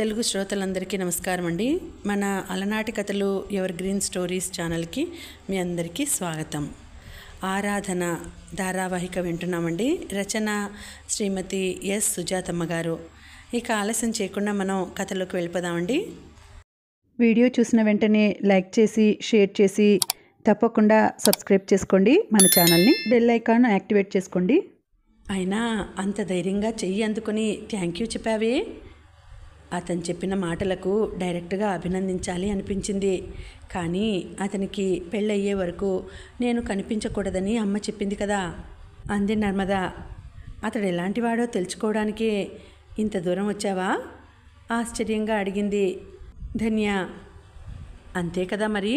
తెలుగు శ్రోతలందరికీ నమస్కారం అండి మన అలనాటి కథలు ఎవర్ గ్రీన్ స్టోరీస్ ఛానల్కి మీ అందరికీ స్వాగతం ఆరాధన ధారావాహిక వింటున్నామండి రచన శ్రీమతి ఎస్ సుజాతమ్మ గారు ఇక ఆలస్యం చేయకుండా మనం కథలోకి వెళ్ళిపోదామండి వీడియో చూసిన వెంటనే లైక్ చేసి షేర్ చేసి తప్పకుండా సబ్స్క్రైబ్ చేసుకోండి మన ఛానల్ని బెల్ ఐకాన్ యాక్టివేట్ చేసుకోండి అయినా అంత ధైర్యంగా చెయ్యి అందుకొని థ్యాంక్ యూ చెప్పావే అతను చెప్పిన మాటలకు డైరెక్ట్గా అభినందించాలి అనిపించింది కానీ అతనికి పెళ్ళయ్యే వరకు నేను కనిపించకూడదని అమ్మ చెప్పింది కదా అంది నర్మద అతడు ఎలాంటివాడో తెలుసుకోవడానికి ఇంత దూరం వచ్చావా ఆశ్చర్యంగా అడిగింది ధన్య అంతే కదా మరి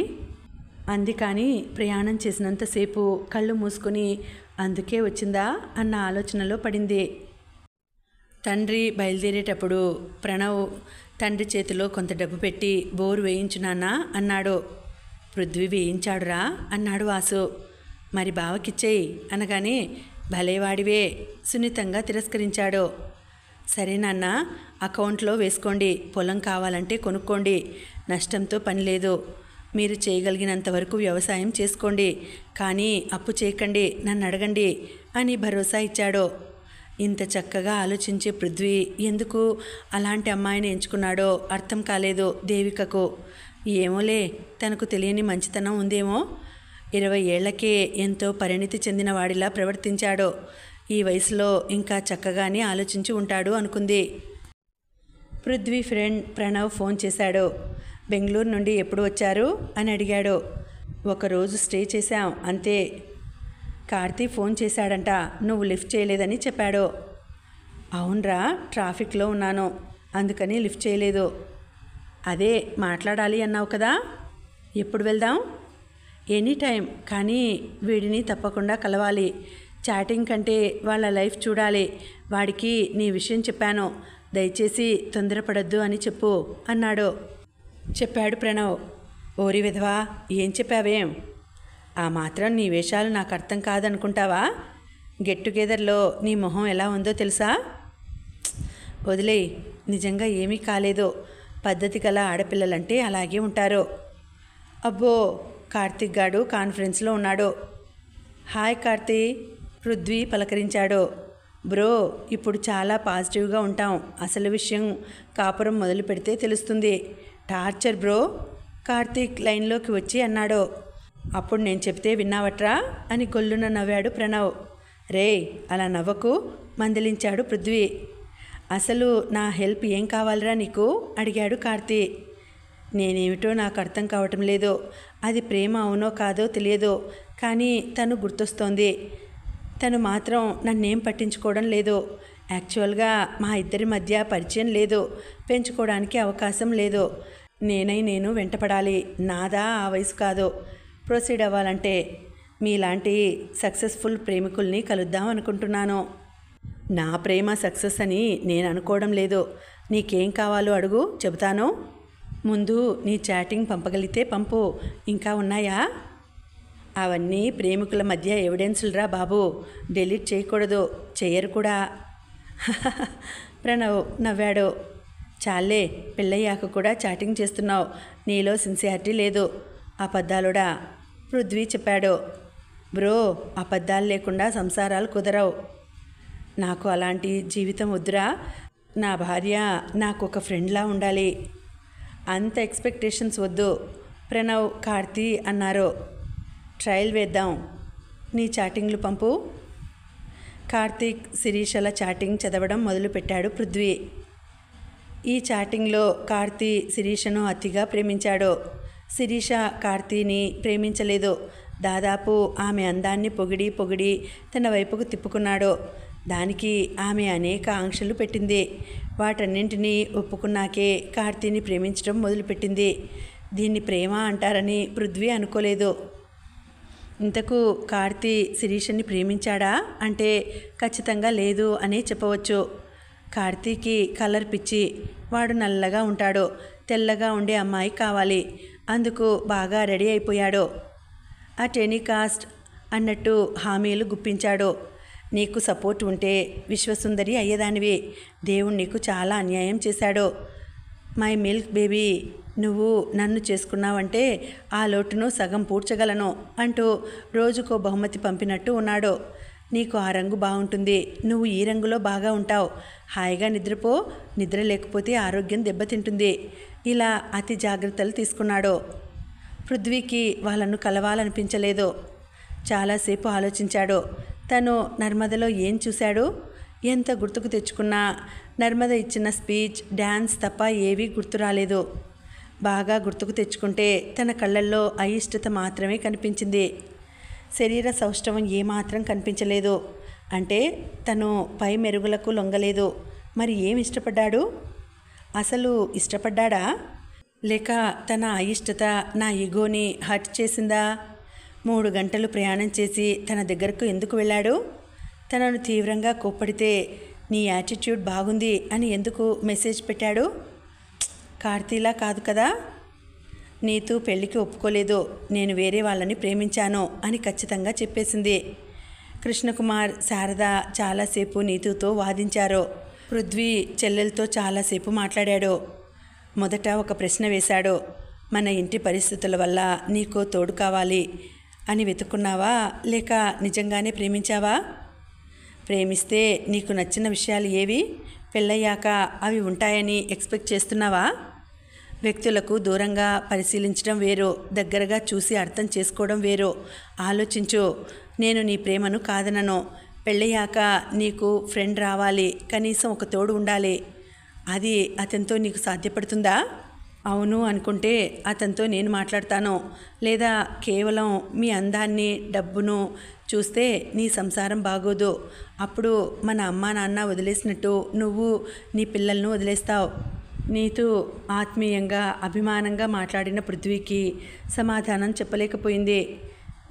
అంది కానీ ప్రయాణం చేసినంతసేపు కళ్ళు మూసుకుని అందుకే వచ్చిందా అన్న ఆలోచనలో పడింది తండ్రి బయలుదేరేటప్పుడు ప్రణవ్ తండ్రి చేతిలో కొంత డబ్బు పెట్టి బోరు వేయించున్నానా అన్నాడు పృథ్వీ వేయించాడురా అన్నాడు వాసు మరి బావకిచ్చేయి అనగానే భలేవాడివే సున్నితంగా తిరస్కరించాడు సరే నాన్న అకౌంట్లో వేసుకోండి పొలం కావాలంటే కొనుక్కోండి నష్టంతో పని లేదు మీరు చేయగలిగినంత వరకు వ్యవసాయం చేసుకోండి కానీ అప్పు చేయకండి నన్ను అడగండి అని భరోసా ఇచ్చాడు ఇంత చక్కగా ఆలోచించే పృథ్వీ ఎందుకు అలాంటి అమ్మాయిని ఎంచుకున్నాడో అర్థం కాలేదు దేవికకు ఏమోలే తనకు తెలియని మంచితనం ఉందేమో ఇరవై ఏళ్లకే ఎంతో పరిణితి చెందిన వాడిలా ప్రవర్తించాడో ఈ వయసులో ఇంకా చక్కగానే ఆలోచించి ఉంటాడు అనుకుంది పృథ్వీ ఫ్రెండ్ ప్రణవ్ ఫోన్ చేశాడు బెంగళూరు నుండి ఎప్పుడు వచ్చారు అని అడిగాడు ఒకరోజు స్టే చేశాం అంతే కార్తీ ఫోన్ చేశాడంట నువ్వు లిఫ్ట్ చేయలేదని చెప్పాడు అవునరా ట్రాఫిక్లో ఉన్నాను అందుకని లిఫ్ట్ చేయలేదు అదే మాట్లాడాలి అన్నావు కదా ఎప్పుడు వెళ్దాం ఎనీ టైం కానీ వీడిని తప్పకుండా కలవాలి చాటింగ్ కంటే వాళ్ళ లైఫ్ చూడాలి వాడికి నీ విషయం చెప్పాను దయచేసి తొందరపడద్దు అని చెప్పు అన్నాడు చెప్పాడు ప్రణవ్ ఓరి విధవా ఏం చెప్పావేం ఆ మాత్రం నీ వేషాలు నాకు అర్థం కాదనుకుంటావా గెట్ టుగెదర్లో నీ మొహం ఎలా ఉందో తెలుసా వదిలే నిజంగా ఏమీ కాలేదో పద్ధతి గల ఆడపిల్లలంటే అలాగే ఉంటారో అబ్బో కార్తిక్ గాడు కాన్ఫరెన్స్లో ఉన్నాడు హాయ్ కార్తీ పృథ్వీ పలకరించాడు బ్రో ఇప్పుడు చాలా పాజిటివ్గా ఉంటాం అసలు విషయం కాపురం మొదలు పెడితే తెలుస్తుంది టార్చర్ బ్రో కార్తీక్ లైన్లోకి వచ్చి అన్నాడు అప్పుడు నేను చెప్తే విన్నావట్రా అని గొల్లున నవ్వాడు ప్రణవ్ రే అలా నవ్వకు మందలించాడు పృథ్వీ అసలు నా హెల్ప్ ఏం కావాలరా నీకు అడిగాడు కార్తీ నేనేమిటో నాకు అర్థం కావటం లేదు అది ప్రేమ అవునో కాదో తెలియదు కానీ తను గుర్తొస్తోంది తను మాత్రం నన్నేం పట్టించుకోవడం లేదు యాక్చువల్గా మా ఇద్దరి మధ్య పరిచయం లేదు పెంచుకోవడానికి అవకాశం లేదు నేనై నేను వెంటపడాలి నాదా ఆ వయసు కాదు ప్రొసీడ్ అవ్వాలంటే మీలాంటి సక్సెస్ఫుల్ ప్రేమికుల్ని కలుద్దాం అనుకుంటున్నాను నా ప్రేమ సక్సెస్ అని నేను అనుకోవడం లేదు నీకేం కావాలో అడుగు చెబుతాను ముందు నీ చాటింగ్ పంపగలిగితే పంపు ఇంకా ఉన్నాయా అవన్నీ ప్రేమికుల మధ్య ఎవిడెన్సులరా బాబు డిలీట్ చేయకూడదు చేయరు కూడా ప్రణవ్ నవ్వాడు చాలే పెళ్ళయ్యాక కూడా చాటింగ్ చేస్తున్నావు నీలో సిన్సియారిటీ లేదు అబద్ధాలుడా పృథ్వీ చెప్పాడు బ్రో అబద్ధాలు లేకుండా సంసారాలు కుదరవు నాకు అలాంటి జీవితం వద్దురా నా భార్య నాకు ఒక ఫ్రెండ్లా ఉండాలి అంత ఎక్స్పెక్టేషన్స్ వద్దు ప్రణవ్ కార్తీ అన్నారు ట్రయల్ వేద్దాం నీ చాటింగ్లు పంపు కార్తీక్ శిరీషల చాటింగ్ చదవడం మొదలుపెట్టాడు పృథ్వీ ఈ చాటింగ్లో కార్తీ శిరీషను అతిగా ప్రేమించాడు శిరీష కార్తీని ప్రేమించలేదు దాదాపు ఆమె అందాన్ని పొగిడి పొగిడి తన వైపుకు తిప్పుకున్నాడు దానికి ఆమె అనేక ఆంక్షలు పెట్టింది వాటన్నింటినీ ఒప్పుకున్నాకే కార్తీని ప్రేమించడం మొదలుపెట్టింది దీన్ని ప్రేమ అంటారని పృథ్వీ అనుకోలేదు ఇంతకు కార్తీ శిరీషని ప్రేమించాడా అంటే ఖచ్చితంగా లేదు అని చెప్పవచ్చు కార్తీకి కలర్ పిచ్చి వాడు నల్లగా ఉంటాడు తెల్లగా ఉండే అమ్మాయి కావాలి అందుకు బాగా రెడీ అయిపోయాడో ఆ టెలికాస్ట్ అన్నట్టు హామీలు గుప్పించాడు నీకు సపోర్ట్ ఉంటే విశ్వసుందరి అయ్యేదానివి దేవుడు నీకు చాలా అన్యాయం చేశాడు మై మిల్క్ బేబీ నువ్వు నన్ను చేసుకున్నావంటే ఆ లోటును సగం పూడ్చగలను అంటూ రోజుకో బహుమతి పంపినట్టు ఉన్నాడు నీకు ఆ రంగు బాగుంటుంది నువ్వు ఈ రంగులో బాగా ఉంటావు హాయిగా నిద్రపో నిద్ర లేకపోతే ఆరోగ్యం దెబ్బతింటుంది ఇలా అతి జాగ్రత్తలు తీసుకున్నాడు పృథ్వీకి వాళ్ళను కలవాలనిపించలేదు చాలాసేపు ఆలోచించాడు తను నర్మదలో ఏం చూశాడు ఎంత గుర్తుకు తెచ్చుకున్నా నర్మద ఇచ్చిన స్పీచ్ డ్యాన్స్ తప్ప ఏవీ గుర్తురాలేదు బాగా గుర్తుకు తెచ్చుకుంటే తన కళ్ళల్లో అయిష్టత మాత్రమే కనిపించింది శరీర సౌష్ఠవం ఏమాత్రం కనిపించలేదు అంటే తను పై మెరుగులకు లొంగలేదు మరి ఏం ఇష్టపడ్డాడు అసలు ఇష్టపడ్డాడా లేక తన అయిష్టత నా ఈగోని హర్ట్ చేసిందా మూడు గంటలు ప్రయాణం చేసి తన దగ్గరకు ఎందుకు వెళ్ళాడు తనను తీవ్రంగా కోప్పడితే నీ యాటిట్యూడ్ బాగుంది అని ఎందుకు మెసేజ్ పెట్టాడు కార్తీలా కాదు కదా నీతు పెళ్లికి ఒప్పుకోలేదు నేను వేరే వాళ్ళని ప్రేమించాను అని ఖచ్చితంగా చెప్పేసింది కృష్ణకుమార్ శారద చాలాసేపు నీతుతో వాదించారు పృథ్వీ చెల్లెలతో చాలాసేపు మాట్లాడాడు మొదట ఒక ప్రశ్న వేశాడు మన ఇంటి పరిస్థితుల వల్ల నీకు తోడు కావాలి అని వెతుక్కున్నావా లేక నిజంగానే ప్రేమించావా ప్రేమిస్తే నీకు నచ్చిన విషయాలు ఏవి పెళ్ళయ్యాక అవి ఉంటాయని ఎక్స్పెక్ట్ చేస్తున్నావా వ్యక్తులకు దూరంగా పరిశీలించడం వేరో దగ్గరగా చూసి అర్థం చేసుకోవడం వేరో ఆలోచించు నేను నీ ప్రేమను కాదనను పెళ్ళయ్యాక నీకు ఫ్రెండ్ రావాలి కనీసం ఒక తోడు ఉండాలి అది అతనితో నీకు సాధ్యపడుతుందా అవును అనుకుంటే అతనితో నేను మాట్లాడతాను లేదా కేవలం మీ అందాన్ని డబ్బును చూస్తే నీ సంసారం బాగోదు అప్పుడు మన అమ్మా నాన్న వదిలేసినట్టు నువ్వు నీ పిల్లలను వదిలేస్తావు నీతో ఆత్మీయంగా అభిమానంగా మాట్లాడిన పృథ్వీకి సమాధానం చెప్పలేకపోయింది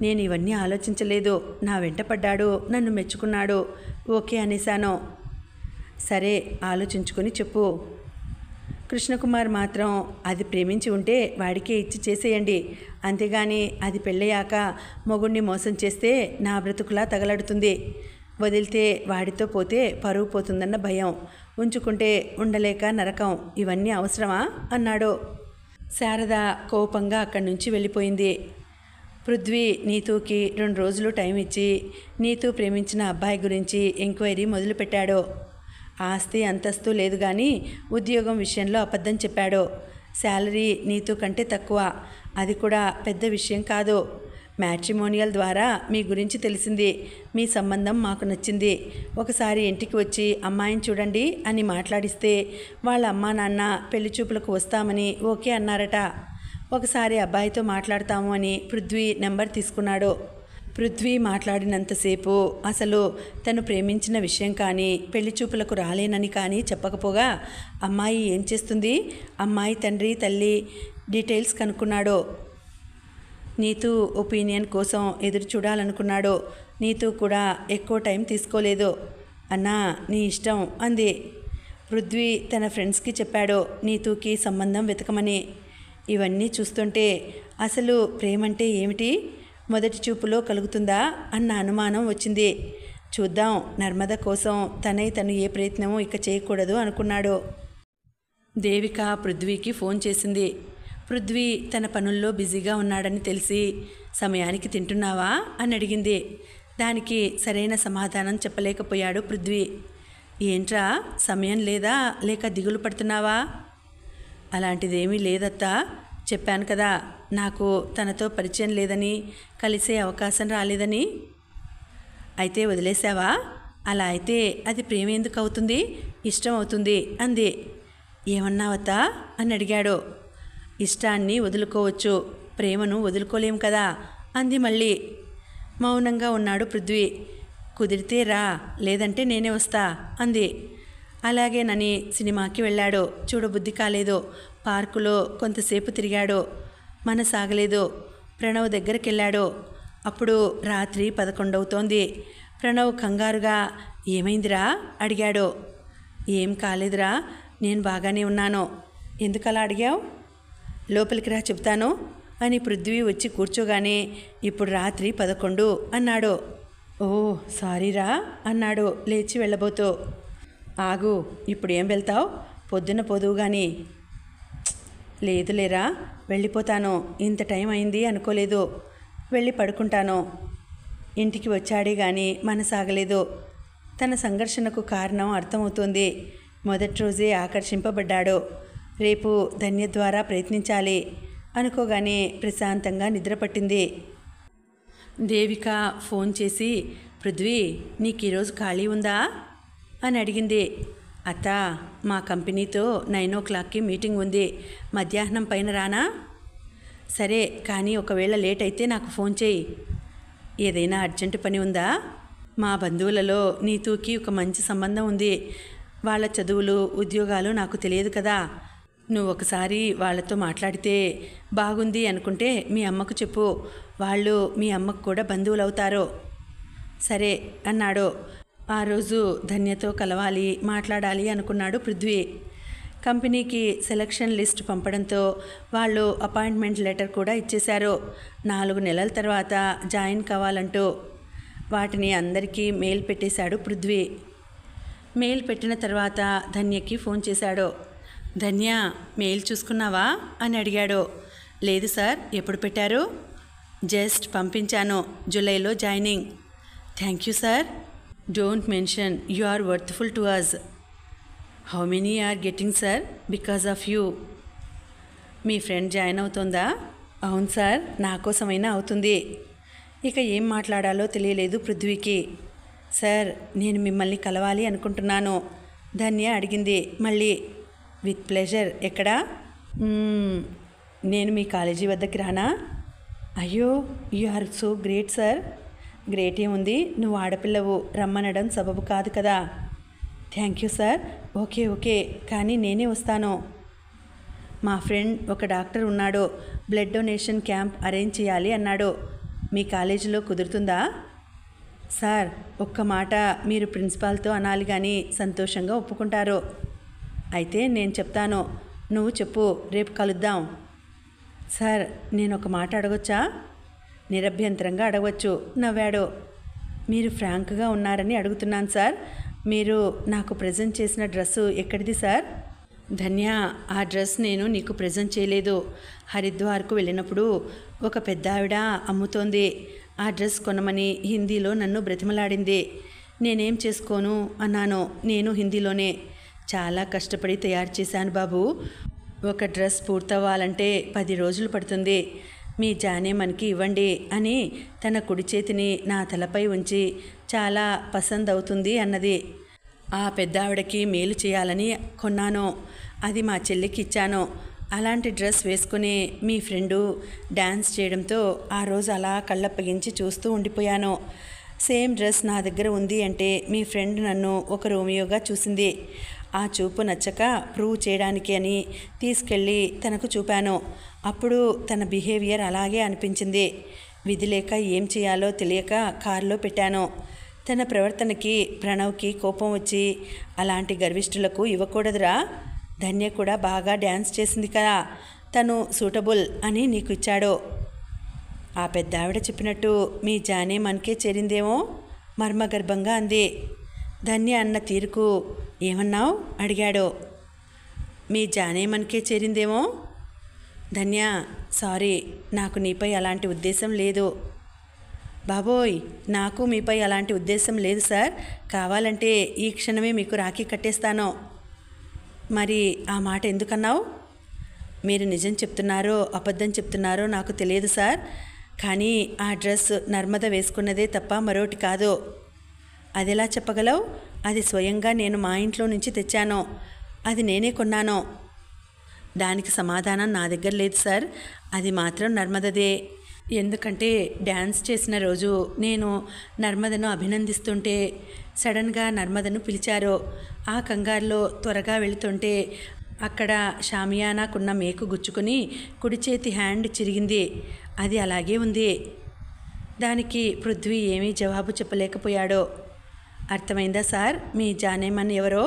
నేను ఇవన్నీ ఆలోచించలేదు నా వెంట పడ్డాడు నన్ను మెచ్చుకున్నాడు ఓకే అనేశాను సరే ఆలోచించుకొని చెప్పు కృష్ణకుమార్ మాత్రం అది ప్రేమించి ఉంటే వాడికే ఇచ్చి చేసేయండి అంతేగాని అది పెళ్ళయ్యాక మొగుణ్ణి మోసం చేస్తే నా బ్రతుకులా తగలడుతుంది వదిలితే వాడితో పోతే పరువు పోతుందన్న భయం ఉంచుకుంటే ఉండలేక నరకం ఇవన్నీ అవసరమా అన్నాడు శారద కోపంగా అక్కడి నుంచి వెళ్ళిపోయింది పృథ్వీ నీతూకి రెండు రోజులు టైం ఇచ్చి నీతూ ప్రేమించిన అబ్బాయి గురించి ఎంక్వైరీ మొదలుపెట్టాడు ఆస్తి అంతస్తు లేదు కానీ ఉద్యోగం విషయంలో అబద్ధం చెప్పాడు శాలరీ నీతూ కంటే తక్కువ అది కూడా పెద్ద విషయం కాదు మ్యాట్రిమోనియల్ ద్వారా మీ గురించి తెలిసింది మీ సంబంధం మాకు నచ్చింది ఒకసారి ఇంటికి వచ్చి అమ్మాయిని చూడండి అని మాట్లాడిస్తే వాళ్ళ అమ్మా నాన్న పెళ్లి చూపులకు వస్తామని ఓకే అన్నారట ఒకసారి అబ్బాయితో మాట్లాడతాము అని పృథ్వీ నెంబర్ తీసుకున్నాడు పృథ్వీ మాట్లాడినంతసేపు అసలు తను ప్రేమించిన విషయం కానీ పెళ్లి చూపులకు రాలేనని కానీ చెప్పకపోగా అమ్మాయి ఏం చేస్తుంది అమ్మాయి తండ్రి తల్లి డీటెయిల్స్ కనుక్కున్నాడు నీతు ఒపీనియన్ కోసం ఎదురు చూడాలనుకున్నాడో నీతు కూడా ఎక్కువ టైం తీసుకోలేదు అన్నా నీ ఇష్టం అంది పృథ్వీ తన ఫ్రెండ్స్కి చెప్పాడో నీతుకి సంబంధం వెతకమని ఇవన్నీ చూస్తుంటే అసలు ప్రేమంటే ఏమిటి మొదటి చూపులో కలుగుతుందా అన్న అనుమానం వచ్చింది చూద్దాం నర్మద కోసం తనే తను ఏ ప్రయత్నమూ ఇక చేయకూడదు అనుకున్నాడు దేవిక పృథ్వీకి ఫోన్ చేసింది పృథ్వీ తన పనుల్లో బిజీగా ఉన్నాడని తెలిసి సమయానికి తింటున్నావా అని అడిగింది దానికి సరైన సమాధానం చెప్పలేకపోయాడు పృథ్వీ ఏంట్రా సమయం లేదా లేక దిగులు పడుతున్నావా అలాంటిదేమీ లేదత్తా చెప్పాను కదా నాకు తనతో పరిచయం లేదని కలిసే అవకాశం రాలేదని అయితే వదిలేసావా అలా అయితే అది ప్రేమ ఎందుకు అవుతుంది ఇష్టం అవుతుంది అంది ఏమన్నావతా అని అడిగాడు ఇష్టాన్ని వదులుకోవచ్చు ప్రేమను వదులుకోలేం కదా అంది మళ్ళీ మౌనంగా ఉన్నాడు పృథ్వీ కుదిరితే రా లేదంటే నేనే వస్తా అంది అలాగే నని సినిమాకి వెళ్ళాడు చూడబుద్ధి కాలేదు పార్కులో కొంతసేపు తిరిగాడు మన సాగలేదు ప్రణవ్ దగ్గరికి వెళ్ళాడు అప్పుడు రాత్రి పదకొండవుతోంది ప్రణవ్ కంగారుగా ఏమైందిరా అడిగాడు ఏం కాలేదురా నేను బాగానే ఉన్నాను ఎందుకలా అడిగావు లోపలికి రా చెప్తాను అని పృథ్వీ వచ్చి కూర్చోగానే ఇప్పుడు రాత్రి పదకొండు అన్నాడు ఓ సారీరా అన్నాడు లేచి వెళ్ళబోతో ఆగు ఇప్పుడు ఏం వెళ్తావు పొద్దున పొదువు కానీ లేదులేరా వెళ్ళిపోతాను ఇంత టైం అయింది అనుకోలేదు వెళ్ళి పడుకుంటాను ఇంటికి వచ్చాడే కానీ మనసాగలేదు తన సంఘర్షణకు కారణం అర్థమవుతుంది మొదటి రోజే ఆకర్షింపబడ్డాడు రేపు ధన్య ద్వారా ప్రయత్నించాలి అనుకోగానే ప్రశాంతంగా నిద్రపట్టింది దేవిక ఫోన్ చేసి పృథ్వీ నీకు ఈరోజు ఖాళీ ఉందా అని అడిగింది అత్త మా కంపెనీతో నైన్ ఓ క్లాక్కి మీటింగ్ ఉంది మధ్యాహ్నం పైన రానా సరే కానీ ఒకవేళ లేట్ అయితే నాకు ఫోన్ చేయి ఏదైనా అర్జెంటు పని ఉందా మా బంధువులలో నీతోకి ఒక మంచి సంబంధం ఉంది వాళ్ళ చదువులు ఉద్యోగాలు నాకు తెలియదు కదా నువ్వు ఒకసారి వాళ్ళతో మాట్లాడితే బాగుంది అనుకుంటే మీ అమ్మకు చెప్పు వాళ్ళు మీ అమ్మకు కూడా బంధువులు అవుతారో సరే అన్నాడు ఆ రోజు ధన్యతో కలవాలి మాట్లాడాలి అనుకున్నాడు పృథ్వీ కంపెనీకి సెలక్షన్ లిస్ట్ పంపడంతో వాళ్ళు అపాయింట్మెంట్ లెటర్ కూడా ఇచ్చేశారు నాలుగు నెలల తర్వాత జాయిన్ కావాలంటూ వాటిని అందరికీ మెయిల్ పెట్టేశాడు పృథ్వీ మెయిల్ పెట్టిన తర్వాత ధన్యకి ఫోన్ చేశాడు ధన్య మెయిల్ చూసుకున్నావా అని అడిగాడు లేదు సార్ ఎప్పుడు పెట్టారు జస్ట్ పంపించాను జూలైలో joining thank you sir don't mention you are worthful to us how many are getting sir because of you మీ ఫ్రెండ్ జాయిన్ అవుతుందా అవును సార్ నా కోసమైనా అవుతుంది ఇక ఏం మాట్లాడాలో తెలియలేదు పృథ్వీకి సార్ నేను మిమ్మల్ని కలవాలి అనుకుంటున్నాను ధన్య అడిగింది మళ్ళీ విత్ ప్లెజర్ ఎక్కడ నేను మీ కాలేజీ వద్దకి రానా అయ్యో you are so great sir great ఏముంది నువ్వు ఆడపిల్లవు రమ్మనడం సబబు కాదు కదా thank you sir okay okay కానీ నేనే వస్తాను మా ఫ్రెండ్ ఒక డాక్టర్ ఉన్నాడు బ్లడ్ డొనేషన్ క్యాంప్ అరేంజ్ చేయాలి అన్నాడు మీ కాలేజీలో కుదురుతుందా సార్ ఒక్క మాట మీరు ప్రిన్సిపాల్తో అనాలి కానీ సంతోషంగా ఒప్పుకుంటారు అయితే నేను చెప్తాను నువ్వు చెప్పు రేపు కలుద్దాం సార్ నేను ఒక మాట అడగొచ్చా నిరభ్యంతరంగా అడగవచ్చు నవ్వాడు మీరు ఫ్రాంక్గా ఉన్నారని అడుగుతున్నాను సార్ మీరు నాకు ప్రజెంట్ చేసిన డ్రెస్సు ఎక్కడిది సార్ ధన్య ఆ డ్రెస్ నేను నీకు ప్రజెంట్ చేయలేదు హరిద్వార్కు వెళ్ళినప్పుడు ఒక పెద్ద ఆవిడ అమ్ముతోంది ఆ డ్రెస్ కొనమని హిందీలో నన్ను బ్రతిమలాడింది నేనేం చేసుకోను అన్నాను నేను హిందీలోనే చాలా కష్టపడి తయారు చేశాను బాబు ఒక డ్రెస్ పూర్తవ్వాలంటే పది రోజులు పడుతుంది మీ జానే మనకి ఇవ్వండి అని తన కుడి చేతిని నా తలపై ఉంచి చాలా పసంద్ అవుతుంది అన్నది ఆ పెద్ద ఆవిడకి మేలు చేయాలని కొన్నాను అది మా చెల్లికి ఇచ్చాను అలాంటి డ్రెస్ వేసుకుని మీ ఫ్రెండు డ్యాన్స్ చేయడంతో ఆ రోజు అలా కళ్ళప్పగించి చూస్తూ ఉండిపోయాను సేమ్ డ్రెస్ నా దగ్గర ఉంది అంటే మీ ఫ్రెండ్ నన్ను ఒక రోమియోగా చూసింది ఆ చూపు నచ్చక ప్రూవ్ చేయడానికి అని తీసుకెళ్ళి తనకు చూపాను అప్పుడు తన బిహేవియర్ అలాగే అనిపించింది విధిలేక ఏం చేయాలో తెలియక కారులో పెట్టాను తన ప్రవర్తనకి ప్రణవ్కి కోపం వచ్చి అలాంటి గర్విష్ఠులకు ఇవ్వకూడదురా ధన్య కూడా బాగా డ్యాన్స్ చేసింది కదా తను సూటబుల్ అని నీకు ఇచ్చాడు ఆ పెద్ద ఆవిడ చెప్పినట్టు మీ జానే మనకే చేరిందేమో మర్మగర్భంగా అంది ధన్య అన్న తీరుకు ఏమన్నావు అడిగాడు మీ జానే మనకే చేరిందేమో ధన్య సారీ నాకు నీపై అలాంటి ఉద్దేశం లేదు బాబోయ్ నాకు మీపై అలాంటి ఉద్దేశం లేదు సార్ కావాలంటే ఈ క్షణమే మీకు రాఖీ కట్టేస్తాను మరి ఆ మాట ఎందుకన్నావు మీరు నిజం చెప్తున్నారో అబద్ధం చెప్తున్నారో నాకు తెలియదు సార్ కానీ ఆ డ్రెస్ నర్మద వేసుకున్నదే తప్ప మరోటి కాదు అది ఎలా చెప్పగలవు అది స్వయంగా నేను మా ఇంట్లో నుంచి తెచ్చానో అది నేనే కొన్నానో దానికి సమాధానం నా దగ్గర లేదు సార్ అది మాత్రం నర్మదదే ఎందుకంటే డ్యాన్స్ చేసిన రోజు నేను నర్మదను అభినందిస్తుంటే సడన్గా నర్మదను పిలిచారు ఆ కంగారులో త్వరగా వెళుతుంటే అక్కడ షామియానాకున్న మేకు గుచ్చుకుని కుడి చేతి హ్యాండ్ చిరిగింది అది అలాగే ఉంది దానికి పృథ్వీ ఏమీ జవాబు చెప్పలేకపోయాడో అర్థమైందా సార్ మీ జానేమన్ ఎవరో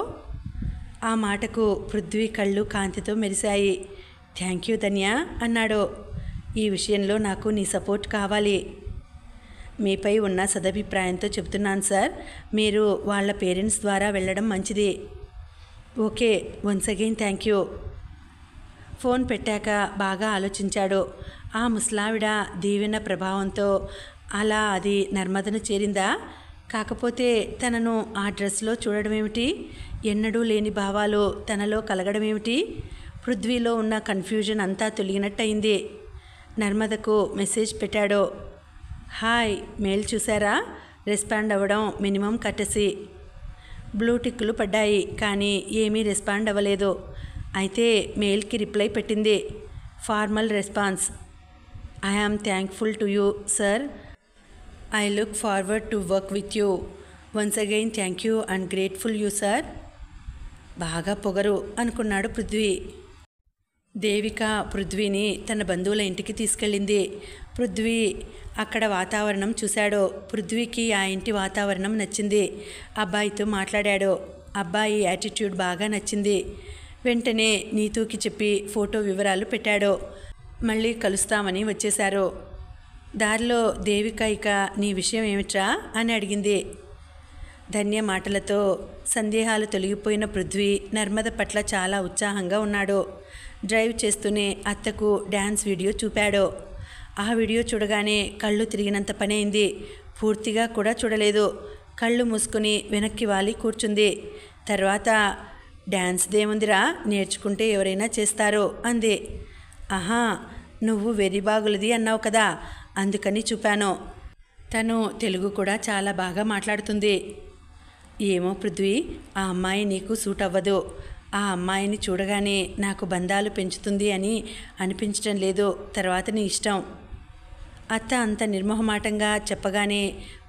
ఆ మాటకు పృథ్వీ కళ్ళు కాంతితో మెరిశాయి థ్యాంక్ యూ ధన్య అన్నాడు ఈ విషయంలో నాకు నీ సపోర్ట్ కావాలి మీపై ఉన్న సదభిప్రాయంతో చెబుతున్నాను సార్ మీరు వాళ్ళ పేరెంట్స్ ద్వారా వెళ్ళడం మంచిది okay once again thank you phone పెట్టాక బాగా ఆలోచించాడు ఆ ముసలావిడ దీవెన ప్రభావంతో అలా అది నర్మదను చేరిందా కాకపోతే తనను ఆ డ్రెస్లో చూడడం ఏమిటి ఎన్నడూ లేని భావాలు తనలో కలగడం ఏమిటి పృథ్వీలో ఉన్న కన్ఫ్యూజన్ అంతా తొలగినట్టయింది నర్మదకు మెసేజ్ పెట్టాడో హాయ్ మెయిల్ చూసారా రెస్పాండ్ అవ్వడం మినిమం కట్టసి బ్లూ టిక్కులు పడ్డాయి కానీ ఏమీ రెస్పాండ్ అవ్వలేదు అయితే మెయిల్కి రిప్లై పెట్టింది formal response I am thankful to you sir I look forward to work with you once again thank you and grateful you sir బాగా పొగరు అనుకున్నాడు పృథ్వీ దేవిక పృథ్వీని తన బంధువుల ఇంటికి తీసుకెళ్ళింది పృథ్వీ అక్కడ వాతావరణం చూశాడు పృథ్వీకి ఆ ఇంటి వాతావరణం నచ్చింది అబ్బాయితో మాట్లాడాడు అబ్బాయి యాటిట్యూడ్ బాగా నచ్చింది వెంటనే నీతూకి చెప్పి ఫోటో వివరాలు పెట్టాడు మళ్ళీ కలుస్తామని వచ్చేశారు దారిలో దేవికైక నీ విషయం ఏమిట్రా అని అడిగింది ధన్య మాటలతో సందేహాలు తొలగిపోయిన పృథ్వీ నర్మద పట్ల చాలా ఉత్సాహంగా ఉన్నాడు డ్రైవ్ చేస్తూనే అత్తకు డ్యాన్స్ వీడియో చూపాడు ఆ వీడియో చూడగానే కళ్ళు తిరిగినంత పనైంది పూర్తిగా కూడా చూడలేదు కళ్ళు మూసుకుని వెనక్కి వాలి కూర్చుంది తర్వాత డ్యాన్స్ దేముందిరా నేర్చుకుంటే ఎవరైనా చేస్తారు అంది ఆహా నువ్వు బాగులది అన్నావు కదా అందుకని చూపాను తను తెలుగు కూడా చాలా బాగా మాట్లాడుతుంది ఏమో పృథ్వీ ఆ అమ్మాయి నీకు సూట్ అవ్వదు ఆ అమ్మాయిని చూడగానే నాకు బంధాలు పెంచుతుంది అని అనిపించడం లేదు తర్వాత నీ ఇష్టం అత్త అంత నిర్మోహమాటంగా చెప్పగానే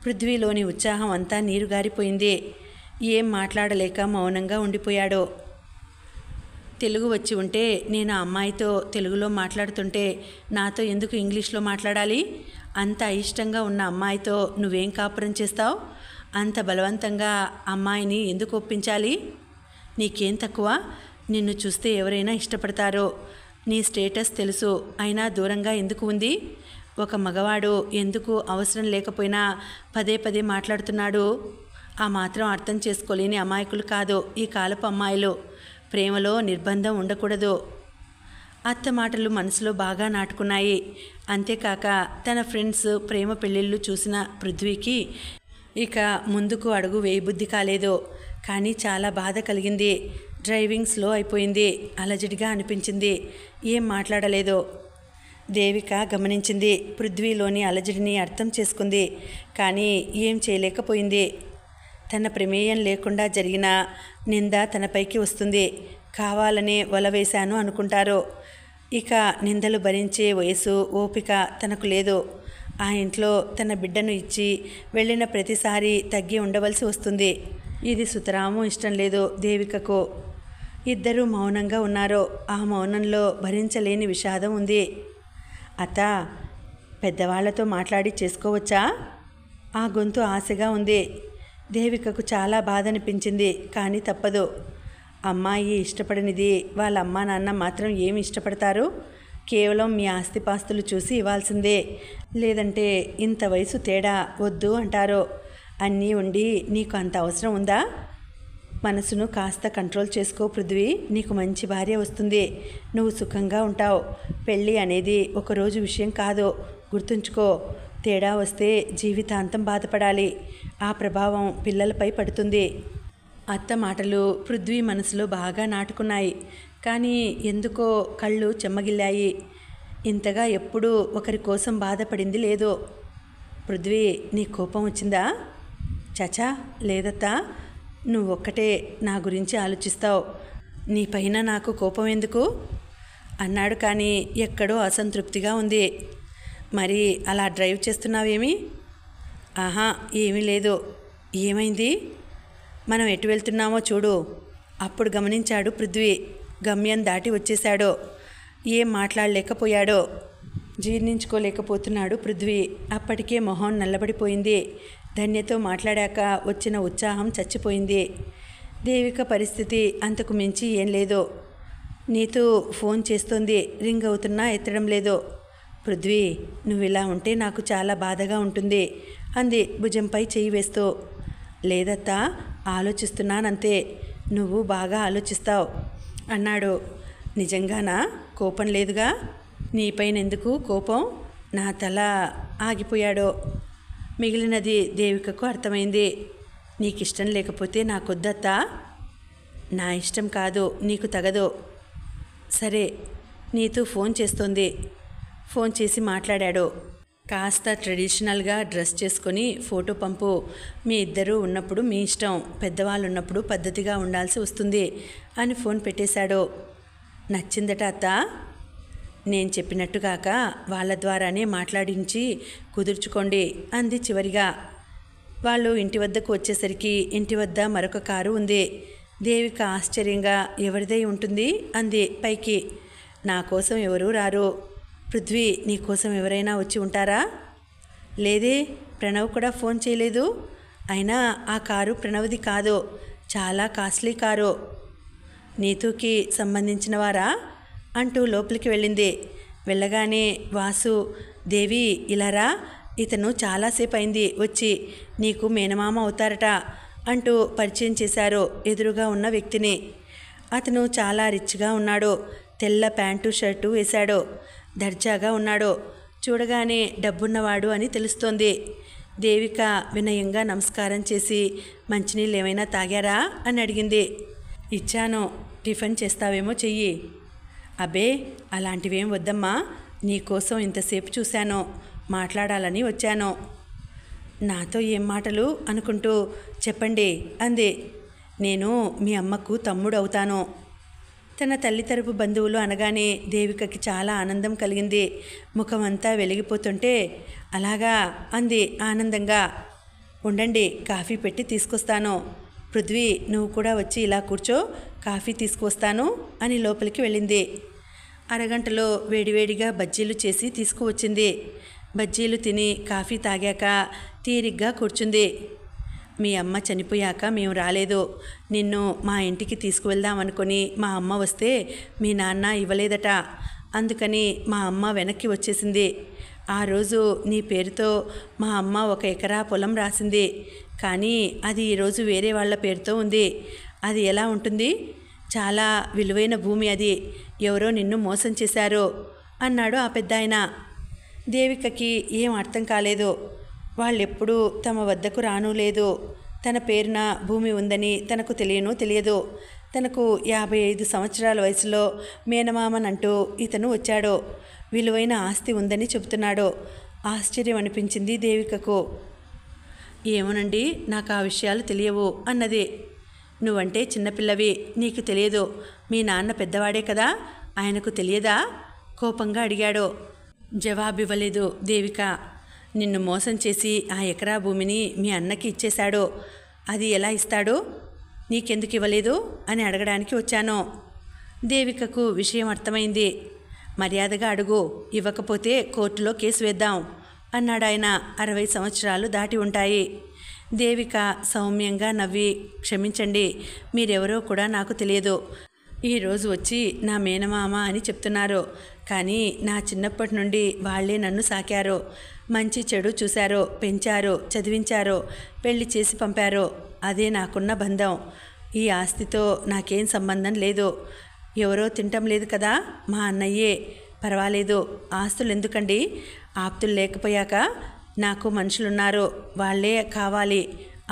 పృథ్వీలోని ఉత్సాహం అంతా నీరుగారిపోయింది ఏం మాట్లాడలేక మౌనంగా ఉండిపోయాడో తెలుగు వచ్చి ఉంటే నేను ఆ అమ్మాయితో తెలుగులో మాట్లాడుతుంటే నాతో ఎందుకు ఇంగ్లీష్లో మాట్లాడాలి అంత అయిష్టంగా ఉన్న అమ్మాయితో నువ్వేం కాపురం చేస్తావు అంత బలవంతంగా అమ్మాయిని ఎందుకు ఒప్పించాలి నీకేం తక్కువ నిన్ను చూస్తే ఎవరైనా ఇష్టపడతారో నీ స్టేటస్ తెలుసు అయినా దూరంగా ఎందుకు ఉంది ఒక మగవాడు ఎందుకు అవసరం లేకపోయినా పదే పదే మాట్లాడుతున్నాడు ఆ మాత్రం అర్థం చేసుకోలేని అమాయకులు కాదు ఈ కాలపు అమ్మాయిలు ప్రేమలో నిర్బంధం ఉండకూడదు అత్త మాటలు మనసులో బాగా నాటుకున్నాయి అంతేకాక తన ఫ్రెండ్స్ ప్రేమ పెళ్ళిళ్ళు చూసిన పృథ్వీకి ఇక ముందుకు అడుగు వేయబుద్ధి కాలేదు కానీ చాలా బాధ కలిగింది డ్రైవింగ్ స్లో అయిపోయింది అలజడిగా అనిపించింది ఏం మాట్లాడలేదు దేవిక గమనించింది పృథ్వీలోని అలజడిని అర్థం చేసుకుంది కానీ ఏం చేయలేకపోయింది తన ప్రమేయం లేకుండా జరిగిన నింద తనపైకి వస్తుంది కావాలనే వలవేశాను అనుకుంటారు ఇక నిందలు భరించే వయసు ఓపిక తనకు లేదు ఆ ఇంట్లో తన బిడ్డను ఇచ్చి వెళ్ళిన ప్రతిసారి తగ్గి ఉండవలసి వస్తుంది ఇది సుతరాము ఇష్టం లేదు దేవికకు ఇద్దరూ మౌనంగా ఉన్నారు ఆ మౌనంలో భరించలేని విషాదం ఉంది అత పెద్దవాళ్లతో మాట్లాడి చేసుకోవచ్చా ఆ గొంతు ఆశగా ఉంది దేవికకు చాలా బాధ అనిపించింది కానీ తప్పదు అమ్మాయి ఇష్టపడనిది వాళ్ళ అమ్మా నాన్న మాత్రం ఏమి ఇష్టపడతారు కేవలం మీ ఆస్తిపాస్తులు చూసి ఇవ్వాల్సిందే లేదంటే ఇంత వయసు తేడా వద్దు అంటారు అన్నీ ఉండి నీకు అంత అవసరం ఉందా మనసును కాస్త కంట్రోల్ చేసుకో పృథ్వీ నీకు మంచి భార్య వస్తుంది నువ్వు సుఖంగా ఉంటావు పెళ్ళి అనేది ఒకరోజు విషయం కాదు గుర్తుంచుకో తేడా వస్తే జీవితాంతం బాధపడాలి ఆ ప్రభావం పిల్లలపై పడుతుంది అత్త మాటలు పృథ్వీ మనసులో బాగా నాటుకున్నాయి కానీ ఎందుకో కళ్ళు చెమ్మగిల్లాయి ఇంతగా ఎప్పుడూ ఒకరి కోసం బాధపడింది లేదో పృథ్వీ నీ కోపం వచ్చిందా చచా లేదత్తా నువ్వొక్కటే నా గురించి ఆలోచిస్తావు నీ పైన నాకు కోపం ఎందుకు అన్నాడు కానీ ఎక్కడో అసంతృప్తిగా ఉంది మరి అలా డ్రైవ్ చేస్తున్నావేమి ఆహా ఏమీ లేదు ఏమైంది మనం ఎటు వెళ్తున్నామో చూడు అప్పుడు గమనించాడు పృథ్వీ గమ్యం దాటి వచ్చేశాడో ఏం మాట్లాడలేకపోయాడో జీర్ణించుకోలేకపోతున్నాడు పృథ్వీ అప్పటికే మొహం నల్లబడిపోయింది ధన్యతో మాట్లాడాక వచ్చిన ఉత్సాహం చచ్చిపోయింది దేవిక పరిస్థితి అంతకు మించి ఏం లేదు నీతో ఫోన్ చేస్తోంది రింగ్ అవుతున్నా ఎత్తడం లేదు పృథ్వీ నువ్వు ఇలా ఉంటే నాకు చాలా బాధగా ఉంటుంది అంది భుజంపై చేయి వేస్తూ లేదత్తా ఆలోచిస్తున్నానంతే నువ్వు బాగా ఆలోచిస్తావు అన్నాడు నిజంగానా కోపం లేదుగా నీపైనెందుకు కోపం నా తల ఆగిపోయాడు మిగిలినది దేవికకు అర్థమైంది నీకు ఇష్టం లేకపోతే కొద్దత్తా నా ఇష్టం కాదు నీకు తగదు సరే నీతో ఫోన్ చేస్తోంది ఫోన్ చేసి మాట్లాడాడు కాస్త ట్రెడిషనల్గా డ్రెస్ చేసుకొని ఫోటో పంపు మీ ఇద్దరు ఉన్నప్పుడు మీ ఇష్టం పెద్దవాళ్ళు ఉన్నప్పుడు పద్ధతిగా ఉండాల్సి వస్తుంది అని ఫోన్ పెట్టేశాడు నచ్చిందట అత్త నేను చెప్పినట్టు కాక వాళ్ళ ద్వారానే మాట్లాడించి కుదుర్చుకోండి అంది చివరిగా వాళ్ళు ఇంటి వద్దకు వచ్చేసరికి ఇంటి వద్ద మరొక కారు ఉంది దేవిక ఆశ్చర్యంగా ఎవరిదై ఉంటుంది అంది పైకి నా కోసం ఎవరూ రారు పృథ్వీ నీకోసం ఎవరైనా వచ్చి ఉంటారా లేదే ప్రణవ్ కూడా ఫోన్ చేయలేదు అయినా ఆ కారు ప్రణవ్ది కాదు చాలా కాస్ట్లీ కారు నీతుకి సంబంధించిన వారా అంటూ లోపలికి వెళ్ళింది వెళ్ళగానే వాసు దేవి ఇలారా ఇతను చాలాసేపు అయింది వచ్చి నీకు మేనమామ అవుతారట అంటూ పరిచయం చేశారు ఎదురుగా ఉన్న వ్యక్తిని అతను చాలా రిచ్గా ఉన్నాడు తెల్ల ప్యాంటు షర్టు వేశాడు దర్జాగా ఉన్నాడో చూడగానే డబ్బున్నవాడు అని తెలుస్తోంది దేవిక వినయంగా నమస్కారం చేసి మంచినీళ్ళు ఏమైనా తాగారా అని అడిగింది ఇచ్చాను టిఫిన్ చేస్తావేమో చెయ్యి అబే అలాంటివేం వద్దమ్మా నీకోసం ఇంతసేపు చూశాను మాట్లాడాలని వచ్చాను నాతో ఏం మాటలు అనుకుంటూ చెప్పండి అంది నేను మీ అమ్మకు తమ్ముడు అవుతాను తన తల్లి తరపు బంధువులు అనగానే దేవికకి చాలా ఆనందం కలిగింది ముఖమంతా వెలిగిపోతుంటే అలాగా అంది ఆనందంగా ఉండండి కాఫీ పెట్టి తీసుకొస్తాను పృథ్వీ నువ్వు కూడా వచ్చి ఇలా కూర్చో కాఫీ తీసుకువస్తాను అని లోపలికి వెళ్ళింది అరగంటలో వేడివేడిగా బజ్జీలు చేసి తీసుకువచ్చింది బజ్జీలు తిని కాఫీ తాగాక తీరిగ్గా కూర్చుంది మీ అమ్మ చనిపోయాక మేము రాలేదు నిన్ను మా ఇంటికి తీసుకువెళ్దాం అనుకుని మా అమ్మ వస్తే మీ నాన్న ఇవ్వలేదట అందుకని మా అమ్మ వెనక్కి వచ్చేసింది ఆ రోజు నీ పేరుతో మా అమ్మ ఒక ఎకరా పొలం రాసింది కానీ అది ఈరోజు వేరే వాళ్ళ పేరుతో ఉంది అది ఎలా ఉంటుంది చాలా విలువైన భూమి అది ఎవరో నిన్ను మోసం చేశారు అన్నాడు ఆ పెద్దాయన దేవికకి ఏం అర్థం కాలేదు వాళ్ళెప్పుడూ తమ వద్దకు రాను లేదు తన పేరున భూమి ఉందని తనకు తెలియను తెలియదు తనకు యాభై ఐదు సంవత్సరాల వయసులో మేనమామనంటూ ఇతను వచ్చాడు విలువైన ఆస్తి ఉందని చెబుతున్నాడు ఆశ్చర్యం అనిపించింది దేవికకు ఏమోనండి నాకు ఆ విషయాలు తెలియవు అన్నది నువ్వంటే చిన్నపిల్లవి నీకు తెలియదు మీ నాన్న పెద్దవాడే కదా ఆయనకు తెలియదా కోపంగా అడిగాడు జవాబివ్వలేదు దేవిక నిన్ను మోసం చేసి ఆ ఎకరా భూమిని మీ అన్నకి ఇచ్చేశాడో అది ఎలా ఇస్తాడో నీకెందుకు ఇవ్వలేదు అని అడగడానికి వచ్చాను దేవికకు విషయం అర్థమైంది మర్యాదగా అడుగు ఇవ్వకపోతే కోర్టులో కేసు వేద్దాం అన్నాడాయన అరవై సంవత్సరాలు దాటి ఉంటాయి దేవిక సౌమ్యంగా నవ్వి క్షమించండి మీరెవరో కూడా నాకు తెలియదు ఈరోజు వచ్చి నా మేనమామ అని చెప్తున్నారు కానీ నా చిన్నప్పటి నుండి వాళ్లే నన్ను సాకారో మంచి చెడు చూశారో పెంచారో చదివించారో పెళ్లి చేసి పంపారో అదే నాకున్న బంధం ఈ ఆస్తితో నాకేం సంబంధం లేదు ఎవరో తింటం లేదు కదా మా అన్నయ్యే పర్వాలేదు ఆస్తులు ఎందుకండి ఆప్తులు లేకపోయాక నాకు మనుషులున్నారు వాళ్ళే కావాలి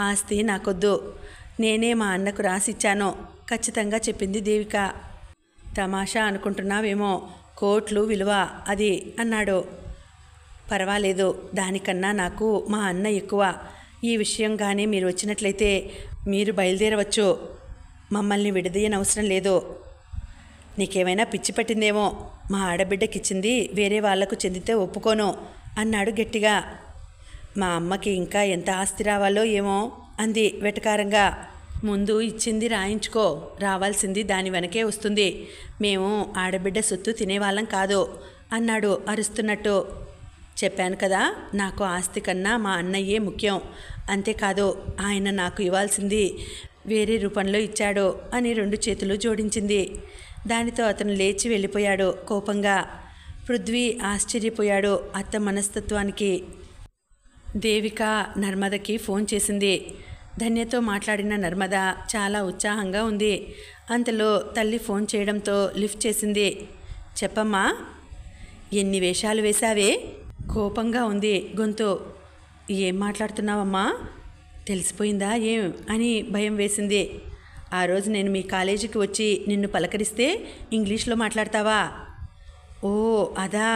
ఆస్తి నాకొద్దు నేనే మా అన్నకు రాసిచ్చాను ఖచ్చితంగా చెప్పింది దేవిక తమాషా అనుకుంటున్నావేమో కోట్లు విలువ అది అన్నాడు పర్వాలేదు దానికన్నా నాకు మా అన్న ఎక్కువ ఈ విషయం కానీ మీరు వచ్చినట్లయితే మీరు బయలుదేరవచ్చు మమ్మల్ని విడదీయనవసరం లేదు నీకేమైనా పిచ్చి పట్టిందేమో మా ఆడబిడ్డకిచ్చింది వేరే వాళ్లకు చెందితే ఒప్పుకోను అన్నాడు గట్టిగా మా అమ్మకి ఇంకా ఎంత ఆస్తి రావాలో ఏమో అంది వెటకారంగా ముందు ఇచ్చింది రాయించుకో రావాల్సింది దాని వెనకే వస్తుంది మేము ఆడబిడ్డ సొత్తు తినేవాళ్ళం కాదు అన్నాడు అరుస్తున్నట్టు చెప్పాను కదా నాకు ఆస్తి కన్నా మా అన్నయ్యే ముఖ్యం అంతేకాదు ఆయన నాకు ఇవ్వాల్సింది వేరే రూపంలో ఇచ్చాడు అని రెండు చేతులు జోడించింది దానితో అతను లేచి వెళ్ళిపోయాడు కోపంగా పృథ్వీ ఆశ్చర్యపోయాడు అత్త మనస్తత్వానికి దేవిక నర్మదకి ఫోన్ చేసింది ధన్యతో మాట్లాడిన నర్మద చాలా ఉత్సాహంగా ఉంది అంతలో తల్లి ఫోన్ చేయడంతో లిఫ్ట్ చేసింది చెప్పమ్మా ఎన్ని వేషాలు వేశావే కోపంగా ఉంది గొంతు ఏం మాట్లాడుతున్నావమ్మా తెలిసిపోయిందా ఏం అని భయం వేసింది ఆ రోజు నేను మీ కాలేజీకి వచ్చి నిన్ను పలకరిస్తే ఇంగ్లీష్లో మాట్లాడతావా ఓ అదా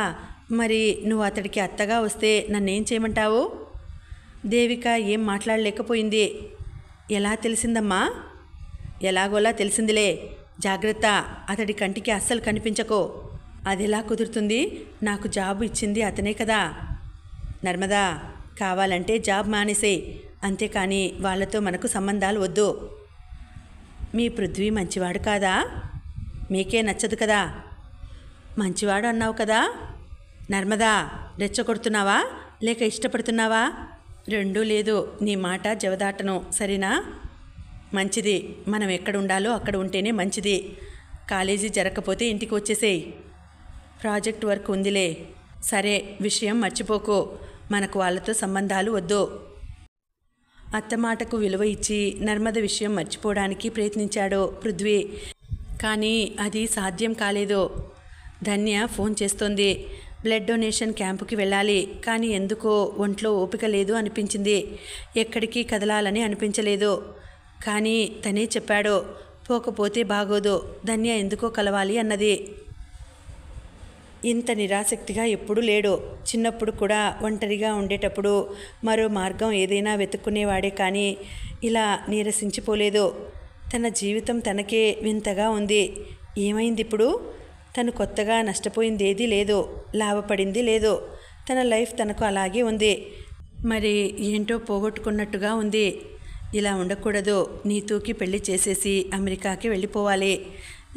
మరి నువ్వు అతడికి అత్తగా వస్తే నన్నేం చేయమంటావు దేవిక ఏం మాట్లాడలేకపోయింది ఎలా తెలిసిందమ్మా ఎలాగోలా తెలిసిందిలే జాగ్రత్త అతడి కంటికి అస్సలు కనిపించకు అది ఎలా కుదురుతుంది నాకు జాబ్ ఇచ్చింది అతనే కదా నర్మదా కావాలంటే జాబ్ మానేసే అంతేకాని వాళ్ళతో మనకు సంబంధాలు వద్దు మీ పృథ్వీ మంచివాడు కాదా మీకే నచ్చదు కదా మంచివాడు అన్నావు కదా నర్మదా రెచ్చగొడుతున్నావా లేక ఇష్టపడుతున్నావా రెండూ లేదు నీ మాట జవదాటను సరేనా మంచిది మనం ఎక్కడ ఉండాలో అక్కడ ఉంటేనే మంచిది కాలేజీ జరగకపోతే ఇంటికి వచ్చేసేయి ప్రాజెక్ట్ వర్క్ ఉందిలే సరే విషయం మర్చిపోకు మనకు వాళ్ళతో సంబంధాలు వద్దు అత్తమాటకు విలువ ఇచ్చి నర్మద విషయం మర్చిపోవడానికి ప్రయత్నించాడు పృథ్వీ కానీ అది సాధ్యం కాలేదు ధన్య ఫోన్ చేస్తోంది బ్లడ్ డొనేషన్ క్యాంపుకి వెళ్ళాలి కానీ ఎందుకో ఒంట్లో ఓపిక లేదు అనిపించింది ఎక్కడికి కదలాలని అనిపించలేదు కానీ తనే చెప్పాడు పోకపోతే బాగోదు ధన్య ఎందుకో కలవాలి అన్నది ఇంత నిరాసక్తిగా ఎప్పుడూ లేడు చిన్నప్పుడు కూడా ఒంటరిగా ఉండేటప్పుడు మరో మార్గం ఏదైనా వెతుక్కునేవాడే కానీ ఇలా నీరసించిపోలేదు తన జీవితం తనకే వింతగా ఉంది ఏమైంది ఇప్పుడు తను కొత్తగా నష్టపోయింది ఏది లేదో లాభపడింది లేదో తన లైఫ్ తనకు అలాగే ఉంది మరి ఏంటో పోగొట్టుకున్నట్టుగా ఉంది ఇలా ఉండకూడదు నీతూకి పెళ్లి చేసేసి అమెరికాకి వెళ్ళిపోవాలి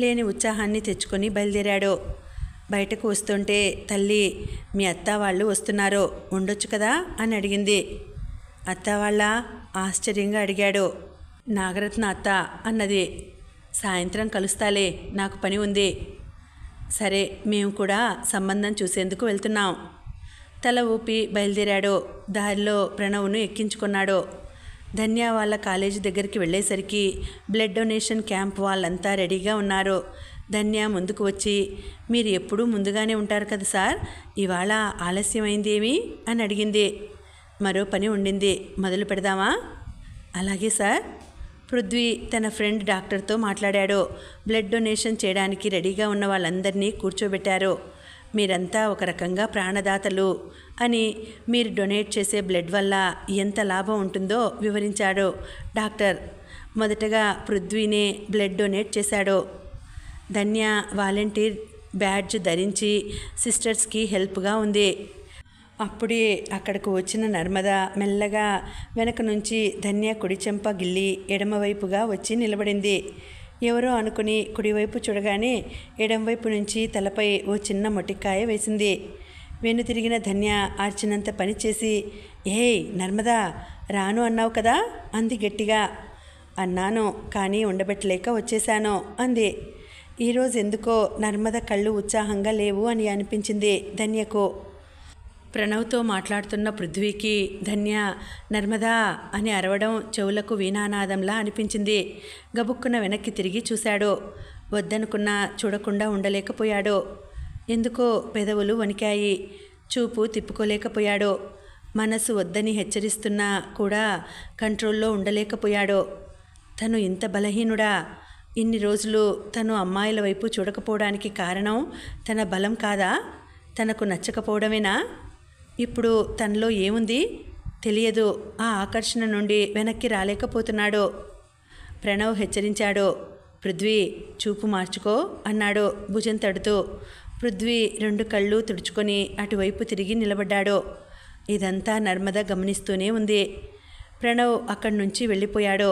లేని ఉత్సాహాన్ని తెచ్చుకొని బయలుదేరాడు బయటకు వస్తుంటే తల్లి మీ అత్త వాళ్ళు వస్తున్నారు ఉండొచ్చు కదా అని అడిగింది అత్త వాళ్ళ ఆశ్చర్యంగా అడిగాడు నాగరత్న అత్త అన్నది సాయంత్రం కలుస్తాలే నాకు పని ఉంది సరే మేము కూడా సంబంధం చూసేందుకు వెళ్తున్నాం తల ఊపి బయలుదేరాడో దారిలో ప్రణవ్ను ఎక్కించుకున్నాడో ధన్య వాళ్ళ కాలేజీ దగ్గరికి వెళ్ళేసరికి బ్లడ్ డొనేషన్ క్యాంప్ వాళ్ళంతా రెడీగా ఉన్నారు ధన్య ముందుకు వచ్చి మీరు ఎప్పుడూ ముందుగానే ఉంటారు కదా సార్ ఇవాళ ఏమి అని అడిగింది మరో పని ఉండింది మొదలు పెడదామా అలాగే సార్ పృథ్వీ తన ఫ్రెండ్ డాక్టర్తో మాట్లాడాడు బ్లడ్ డొనేషన్ చేయడానికి రెడీగా ఉన్న వాళ్ళందరినీ కూర్చోబెట్టారు మీరంతా ఒక రకంగా ప్రాణదాతలు అని మీరు డొనేట్ చేసే బ్లడ్ వల్ల ఎంత లాభం ఉంటుందో వివరించాడు డాక్టర్ మొదటగా పృథ్వీనే బ్లడ్ డొనేట్ చేశాడు ధన్య వాలంటీర్ బ్యాడ్జ్ ధరించి సిస్టర్స్కి హెల్ప్గా ఉంది అప్పుడే అక్కడికి వచ్చిన నర్మద మెల్లగా వెనక నుంచి ధన్య కుడి చెంప గిల్లి ఎడమవైపుగా వచ్చి నిలబడింది ఎవరో అనుకుని కుడివైపు చూడగానే ఎడంవైపు నుంచి తలపై ఓ చిన్న మొటికాయ వేసింది వెనుతిరిగిన ధన్య ఆర్చినంత పనిచేసి ఏయ్ నర్మదా రాను అన్నావు కదా అంది గట్టిగా అన్నాను కానీ ఉండబెట్టలేక వచ్చేశాను అంది ఈరోజు ఎందుకో నర్మద కళ్ళు ఉత్సాహంగా లేవు అని అనిపించింది ధన్యకు ప్రణవ్తో మాట్లాడుతున్న పృథ్వీకి ధన్య నర్మదా అని అరవడం చెవులకు వీణానాదంలా అనిపించింది గబుక్కున వెనక్కి తిరిగి చూశాడు వద్దనుకున్న చూడకుండా ఉండలేకపోయాడు ఎందుకో పెదవులు వణికాయి చూపు తిప్పుకోలేకపోయాడు మనసు వద్దని హెచ్చరిస్తున్నా కూడా కంట్రోల్లో ఉండలేకపోయాడు తను ఇంత బలహీనుడా ఇన్ని రోజులు తను అమ్మాయిల వైపు చూడకపోవడానికి కారణం తన బలం కాదా తనకు నచ్చకపోవడమేనా ఇప్పుడు తనలో ఏముంది తెలియదు ఆ ఆకర్షణ నుండి వెనక్కి రాలేకపోతున్నాడు ప్రణవ్ హెచ్చరించాడు పృథ్వీ చూపు మార్చుకో అన్నాడు భుజం తడుతూ పృథ్వీ రెండు కళ్ళు తుడుచుకొని అటువైపు తిరిగి నిలబడ్డాడు ఇదంతా నర్మద గమనిస్తూనే ఉంది ప్రణవ్ అక్కడి నుంచి వెళ్ళిపోయాడు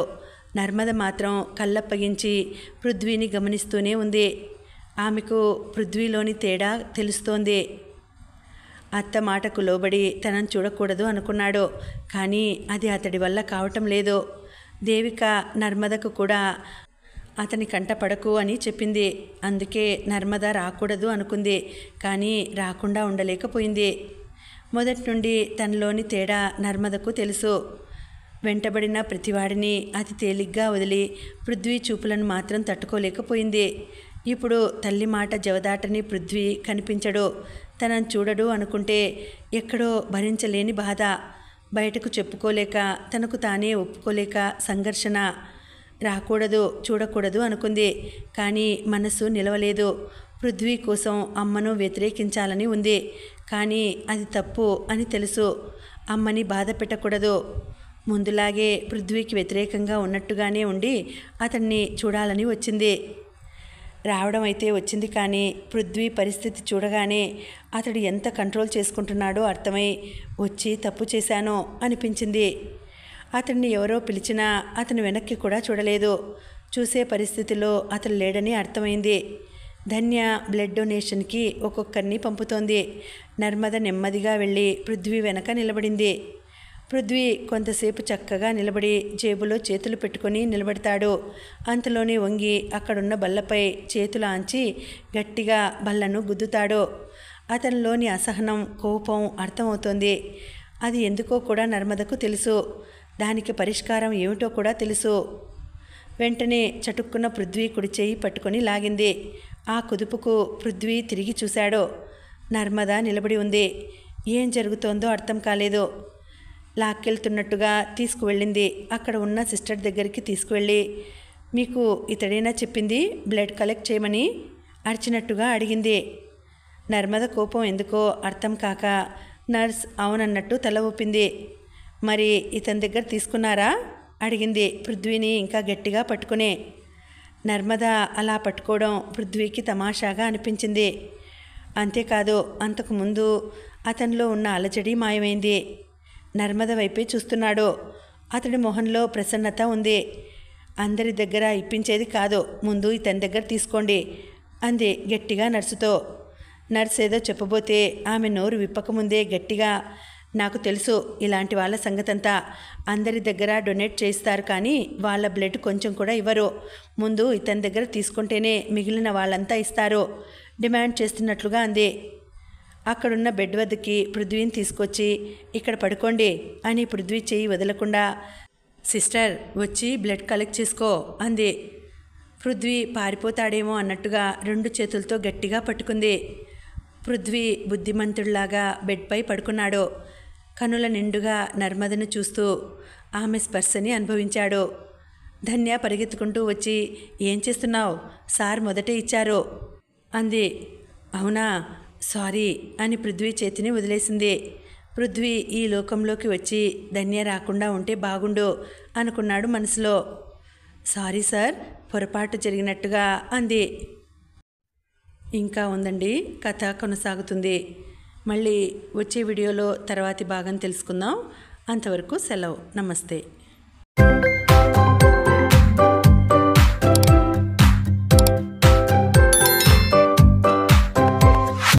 నర్మద మాత్రం కళ్ళప్పగించి పృథ్వీని గమనిస్తూనే ఉంది ఆమెకు పృథ్వీలోని తేడా తెలుస్తోంది అత్త మాటకు లోబడి తనను చూడకూడదు అనుకున్నాడు కానీ అది అతడి వల్ల కావటం లేదు దేవిక నర్మదకు కూడా అతని కంటపడకు అని చెప్పింది అందుకే నర్మద రాకూడదు అనుకుంది కానీ రాకుండా ఉండలేకపోయింది మొదటి నుండి తనలోని తేడా నర్మదకు తెలుసు వెంటబడిన ప్రతివాడిని అతి తేలిగ్గా వదిలి పృథ్వీ చూపులను మాత్రం తట్టుకోలేకపోయింది ఇప్పుడు తల్లి మాట జవదాటని పృథ్వీ కనిపించడు తనని చూడడు అనుకుంటే ఎక్కడో భరించలేని బాధ బయటకు చెప్పుకోలేక తనకు తానే ఒప్పుకోలేక సంఘర్షణ రాకూడదు చూడకూడదు అనుకుంది కానీ మనసు నిలవలేదు పృథ్వీ కోసం అమ్మను వ్యతిరేకించాలని ఉంది కానీ అది తప్పు అని తెలుసు అమ్మని బాధ పెట్టకూడదు ముందులాగే పృథ్వీకి వ్యతిరేకంగా ఉన్నట్టుగానే ఉండి అతన్ని చూడాలని వచ్చింది రావడం అయితే వచ్చింది కానీ పృథ్వీ పరిస్థితి చూడగానే అతడు ఎంత కంట్రోల్ చేసుకుంటున్నాడో అర్థమై వచ్చి తప్పు చేశానో అనిపించింది అతన్ని ఎవరో పిలిచినా అతను వెనక్కి కూడా చూడలేదు చూసే పరిస్థితిలో అతను లేడని అర్థమైంది ధన్య బ్లడ్ డొనేషన్కి ఒక్కొక్కరిని పంపుతోంది నర్మద నెమ్మదిగా వెళ్ళి పృథ్వీ వెనక నిలబడింది పృథ్వీ కొంతసేపు చక్కగా నిలబడి జేబులో చేతులు పెట్టుకొని నిలబెడతాడు అంతలోనే వంగి అక్కడున్న బల్లపై చేతులు ఆంచి గట్టిగా బల్లను గుద్దుతాడు అతనిలోని అసహనం కోపం అర్థమవుతోంది అది ఎందుకో కూడా నర్మదకు తెలుసు దానికి పరిష్కారం ఏమిటో కూడా తెలుసు వెంటనే చటుక్కున్న పృథ్వీ కుడిచేయి పట్టుకొని లాగింది ఆ కుదుపుకు పృథ్వీ తిరిగి చూశాడు నర్మద నిలబడి ఉంది ఏం జరుగుతోందో అర్థం కాలేదు లాక్కెళ్తున్నట్టుగా తీసుకువెళ్ళింది అక్కడ ఉన్న సిస్టర్ దగ్గరికి తీసుకువెళ్ళి మీకు ఇతడైనా చెప్పింది బ్లడ్ కలెక్ట్ చేయమని అరిచినట్టుగా అడిగింది నర్మద కోపం ఎందుకో అర్థం కాక నర్స్ అవునన్నట్టు తల ఊపింది మరి ఇతని దగ్గర తీసుకున్నారా అడిగింది పృథ్వీని ఇంకా గట్టిగా పట్టుకునే నర్మద అలా పట్టుకోవడం పృథ్వీకి తమాషాగా అనిపించింది అంతేకాదు అంతకుముందు అతనిలో ఉన్న అలజడి మాయమైంది నర్మద వైపే చూస్తున్నాడు అతడి మొహంలో ప్రసన్నత ఉంది అందరి దగ్గర ఇప్పించేది కాదు ముందు ఇతని దగ్గర తీసుకోండి అంది గట్టిగా నర్సుతో నర్స్ ఏదో చెప్పబోతే ఆమె నోరు విప్పకముందే గట్టిగా నాకు తెలుసు ఇలాంటి వాళ్ళ సంగతంతా అందరి దగ్గర డొనేట్ చేస్తారు కానీ వాళ్ళ బ్లడ్ కొంచెం కూడా ఇవ్వరు ముందు ఇతని దగ్గర తీసుకుంటేనే మిగిలిన వాళ్ళంతా ఇస్తారు డిమాండ్ చేస్తున్నట్లుగా అంది అక్కడున్న బెడ్ వద్దకి పృథ్వీని తీసుకొచ్చి ఇక్కడ పడుకోండి అని పృథ్వీ చేయి వదలకుండా సిస్టర్ వచ్చి బ్లడ్ కలెక్ట్ చేసుకో అంది పృథ్వీ పారిపోతాడేమో అన్నట్టుగా రెండు చేతులతో గట్టిగా పట్టుకుంది పృథ్వీ బుద్ధిమంతుడిలాగా బెడ్పై పడుకున్నాడు కనుల నిండుగా నర్మదను చూస్తూ ఆమె స్పర్శని అనుభవించాడు ధన్య పరిగెత్తుకుంటూ వచ్చి ఏం చేస్తున్నావు సార్ మొదట ఇచ్చారు అంది అవునా సారీ అని పృథ్వీ చేతిని వదిలేసింది పృథ్వీ ఈ లోకంలోకి వచ్చి ధన్య రాకుండా ఉంటే బాగుండు అనుకున్నాడు మనసులో సారీ సార్ పొరపాటు జరిగినట్టుగా అంది ఇంకా ఉందండి కథ కొనసాగుతుంది మళ్ళీ వచ్చే వీడియోలో తర్వాతి భాగం తెలుసుకుందాం అంతవరకు సెలవు నమస్తే